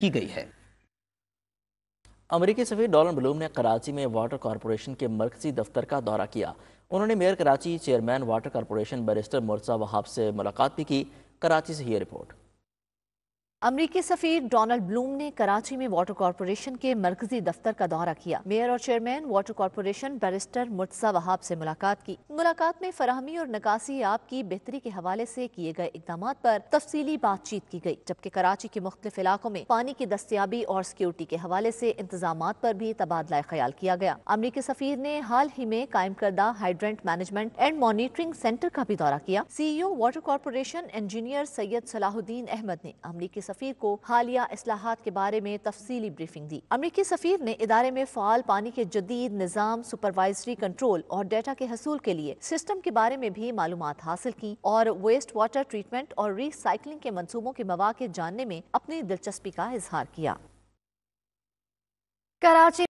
की गई है अमरीकी सफी डॉलर ब्लूम ने कराची में वाटर कॉरपोरेशन के मरकजी दफ्तर का दौरा किया उन्होंने mayor Karachi chairman water corporation barrister Murtaza Wahab से मुलाकात भी की कराची से ये रिपोर्ट अमरीकी सफीर डोनाल्ड ब्लूम ने कराची में वाटर कॉरपोरेशन के मरकजी दफ्तर का दौरा किया मेयर और chairman water corporation barrister Murtaza Wahab से मुलाकात की मुलाकात में फरहमी और निकासी आप की बेहतरी के हवाले से किए गए इकदाम पर तफसीली बातचीत की गई जबकि कराची के मुख्तलिफ इलाकों में पानी की दस्तियाबी और सिक्योरिटी के हवाले से इंतजाम पर भी तबादला ख्याल किया गया अमरीकी सफीर ने हाल ही में कायम करदा hydrant management and monitoring centre का भी दौरा किया CEO water corporation engineer Syed Salahuddin Ahmed ने अमरीकी सफ़ी को हालिया असलाहत के बारे में तफसली ब्रीफिंग दी अमरीकी सफ़ीर ने इदारे में फ़ाल पानी के जदीद निज़ाम सुपरवाइजरी कंट्रोल और डेटा के हसूल के लिए सिस्टम के बारे में भी मालूम हासिल की और वेस्ट वाटर ट्रीटमेंट और रिसाइकलिंग के मनसूबों के मवाक़ जानने में अपनी दिलचस्पी का इजहार किया कराची